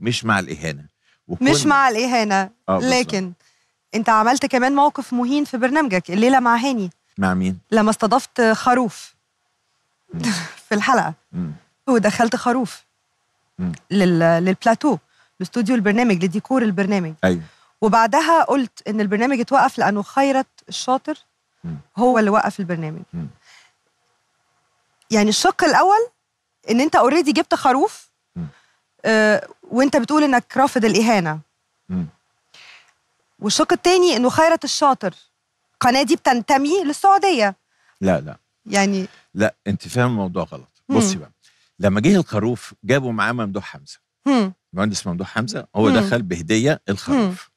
مش مع الاهانه مش مع الاهانه آه لكن انت عملت كمان موقف مهين في برنامجك الليله مع هاني مع مين لما استضفت خروف في الحلقه مم. ودخلت خروف لل... للبلاتو لاستوديو البرنامج لديكور البرنامج ايوه وبعدها قلت ان البرنامج اتوقف لانه خيرت الشاطر مم. هو اللي وقف البرنامج مم. يعني الشق الاول ان انت اوريدي جبت خروف وانت بتقول انك رافض الاهانه والشق التاني انه خيرت الشاطر القناه دي بتنتمي للسعوديه لا لا يعني لا انت فاهم الموضوع غلط بصي بقى لما جه الخروف جابوا معاه ممدوح حمزه المهندس ممدوح حمزه هو مم. دخل بهديه الخروف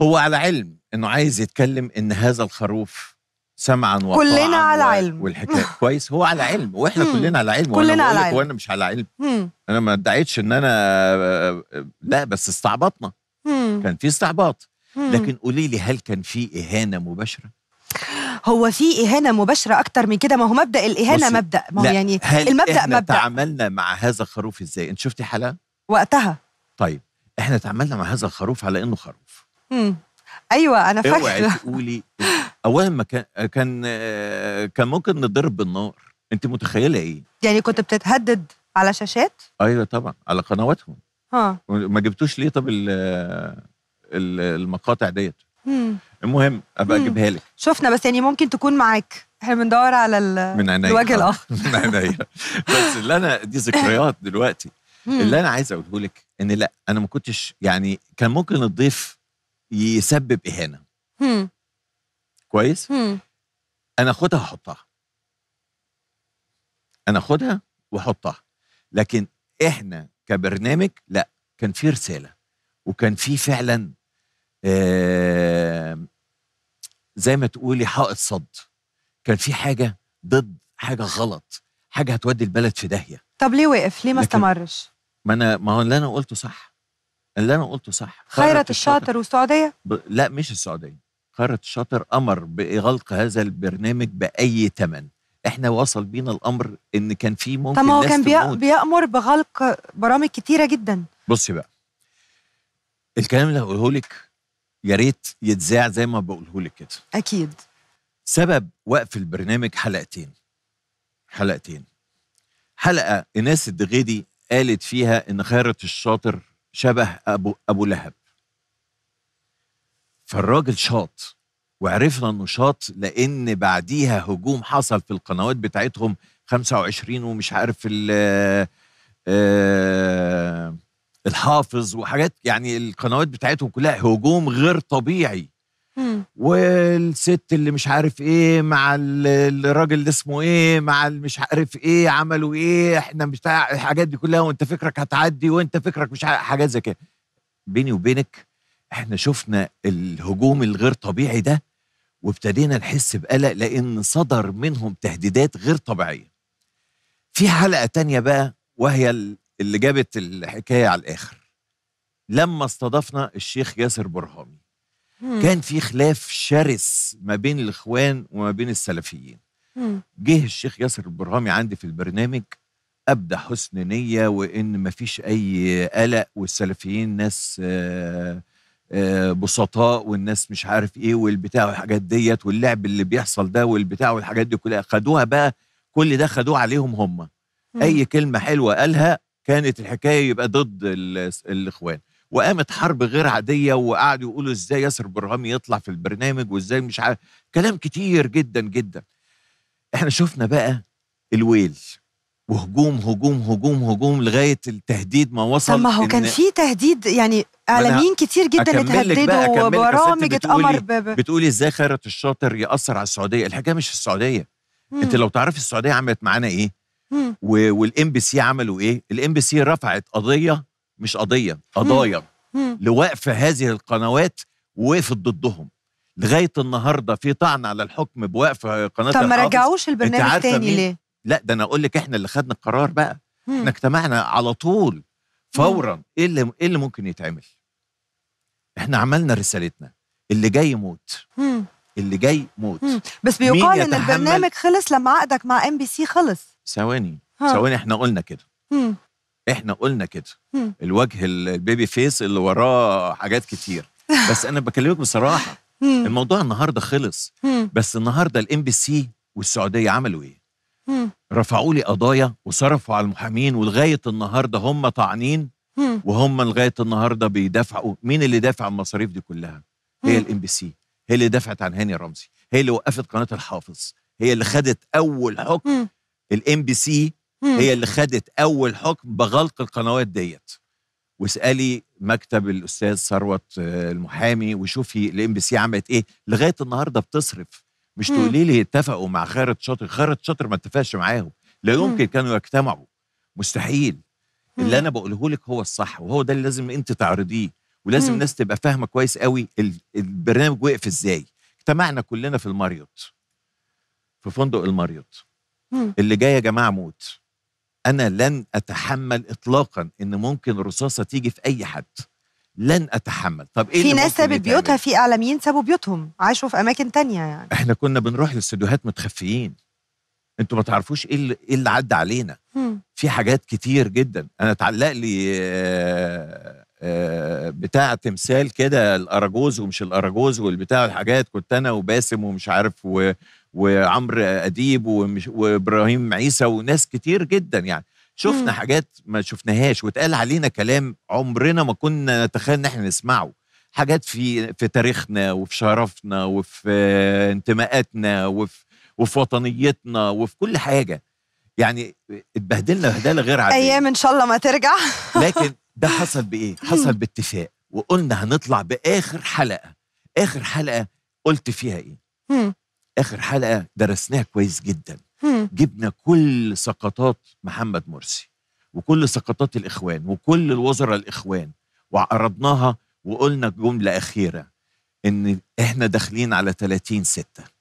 مم. هو على علم انه عايز يتكلم ان هذا الخروف سمعا وطاعا كلنا على علم والحكايه كويس هو على علم واحنا كلنا على علم كلنا على علم وانا مش على علم انا ما ادعيتش ان انا لا بس استعبطنا كان في استعباط لكن قولي لي هل كان في اهانه مباشره؟ هو في اهانه مباشره اكتر من كده ما هو مبدا الاهانه مبدا ما هو يعني هل المبدا احنا مبدا تعاملنا مع هذا الخروف ازاي انت شفتي حلقه وقتها طيب احنا تعاملنا مع هذا الخروف على انه خروف امم ايوه انا فاكره اوعي تقولي اولا ما كان كان كان ممكن نضرب بالنار انت متخيله ايه يعني كنت بتتهدد على شاشات ايوه طبعا على قنواتهم ها ما جبتوش ليه طب المقاطع ديت المهم ابقى اجيبها لك شفنا بس يعني ممكن تكون معاك احنا بندور على من عينيا الوجه آه، الاخر من عينيا بس اللي انا دي ذكريات دلوقتي اللي انا عايز اقوله لك ان لا انا ما كنتش يعني كان ممكن الضيف يسبب اهانه كويس مم. انا اخدها احطها انا اخدها واحطها لكن احنا كبرنامج لا كان في رساله وكان في فعلا آه زي ما تقولي حائط صد كان في حاجه ضد حاجه غلط حاجه هتودي البلد في داهيه طب ليه وقف ليه ما استمرش ما انا ما هو اللي انا قلته صح اللي انا قلته صح خيرت الشاطر والسعوديه ب... لا مش السعوديه فقره شاطر امر باغلاق هذا البرنامج باي ثمن احنا وصل بينا الامر ان كان في ممكن طب هو كان تموت. بيامر بغلق برامج كتيره جدا بصي بقى الكلام اللي هقوله لك يا ريت يتذاع زي ما بقوله لك كده اكيد سبب وقف البرنامج حلقتين حلقتين حلقه ايناس الدغيدي قالت فيها ان خيرت الشاطر شبه ابو ابو لهب فالراجل شاط وعرفنا انه شاط لان بعديها هجوم حصل في القنوات بتاعتهم 25 ومش عارف ال آه، آه، الحافظ وحاجات يعني القنوات بتاعتهم كلها هجوم غير طبيعي والست اللي مش عارف ايه مع الراجل اللي اسمه ايه مع مش عارف ايه عملوا ايه احنا مش الحاجات دي كلها وانت فكرك هتعدي وانت فكرك مش حاجات زي كده بيني وبينك احنا شفنا الهجوم الغير طبيعي ده وابتدينا نحس بقلق لان صدر منهم تهديدات غير طبيعيه في حلقه تانية بقى وهي اللي جابت الحكايه على الاخر لما استضفنا الشيخ ياسر برهامي كان في خلاف شرس ما بين الاخوان وما بين السلفيين جه الشيخ ياسر البرهامي عندي في البرنامج ابدى حسن نيه وان مفيش اي قلق والسلفيين ناس آه آه، بسطاء والناس مش عارف ايه والبتاع والحاجات ديت واللعب اللي بيحصل ده والبتاع والحاجات دي كلها خدوها بقى كل ده خدوه عليهم هم اي كلمه حلوه قالها كانت الحكايه يبقى ضد الاخوان وقامت حرب غير عاديه وقعدوا يقولوا ازاي ياسر برهام يطلع في البرنامج وازاي مش عارف كلام كتير جدا جدا احنا شفنا بقى الويل وهجوم هجوم هجوم هجوم لغايه التهديد ما وصل طب ما هو كان في تهديد يعني اعلاميين كتير جدا اتهددوا وبرامج اتقمر بتقولي ازاي خيرت الشاطر ياثر على السعوديه الحكايه مش في السعوديه مم. انت لو تعرفي السعوديه عملت معانا ايه والام بي سي عملوا ايه الام بي سي رفعت قضيه مش قضيه قضايا لوقف هذه القنوات ووقفت ضدهم لغايه النهارده في طعن على الحكم بوقف قناه طب ما رجعوش البرنامج تاني ليه؟ لا ده انا اقول لك احنا اللي خدنا القرار بقى احنا اجتمعنا على طول فورا ايه اللي ايه اللي ممكن يتعمل احنا عملنا رسالتنا اللي جاي يموت اللي جاي موت بس بيقال ان البرنامج خلص لما عقدك مع ام بي سي خلص ثواني ثواني احنا قلنا كده مم. احنا قلنا كده مم. الوجه البيبي فيس اللي وراه حاجات كتير بس انا بكلمك بصراحه مم. الموضوع النهارده خلص بس النهارده الام بي سي والسعوديه عملوا ايه رفعوا لي قضايا وصرفوا على المحامين ولغايه النهارده هم طعنين وهم لغايه النهارده بيدافعوا مين اللي دافع عن المصاريف دي كلها هي الام بي سي هي اللي دافعت عن هاني رمزي هي اللي وقفت قناه الحافظ هي اللي خدت اول حكم الام بي سي هي اللي خدت اول حكم بغلق القنوات ديت واسالي مكتب الاستاذ ثروت آه، المحامي وشوفي الام بي سي عملت ايه لغايه النهارده بتصرف مش تقولي لي اتفقوا مع خيرت شاطر خيرت شاطر ما اتفقش معاهم لا يمكن كانوا يجتمعوا مستحيل اللي انا بقوله لك هو الصح وهو ده اللي لازم انت تعرضيه ولازم الناس تبقى فاهمه كويس قوي البرنامج وقف ازاي اجتمعنا كلنا في الماريوت في فندق الماريوت اللي جاي يا جماعه موت انا لن اتحمل اطلاقا ان ممكن رصاصه تيجي في اي حد لن اتحمل طب ايه في ناس سابت بيوتها في اعلاميين سابوا بيوتهم عاشوا في اماكن تانية يعني احنا كنا بنروح للاستديوهات متخفيين انتوا ما تعرفوش ايه اللي, إيه اللي عدى علينا مم. في حاجات كتير جدا انا اتعلق لي آه، آه، بتاع تمثال كده الاراجوز ومش الاراجوز والبتاع الحاجات كنت انا وباسم ومش عارف وعمرو اديب وابراهيم عيسى وناس كتير جدا يعني شفنا مم. حاجات ما شفناهاش واتقال علينا كلام عمرنا ما كنا نتخيل ان احنا نسمعه حاجات في في تاريخنا وفي شرفنا وفي انتماءاتنا وفي وفي وطنيتنا وفي كل حاجه يعني اتبهدلنا بهدله غير عاديه ايام ان شاء الله ما ترجع لكن ده حصل بايه حصل باتفاق وقلنا هنطلع باخر حلقه اخر حلقه قلت فيها ايه اخر حلقه درسناها كويس جدا جبنا كل سقطات محمد مرسي وكل سقطات الاخوان وكل الوزراء الاخوان وعرضناها وقلنا جمله اخيره ان احنا داخلين على 30 سته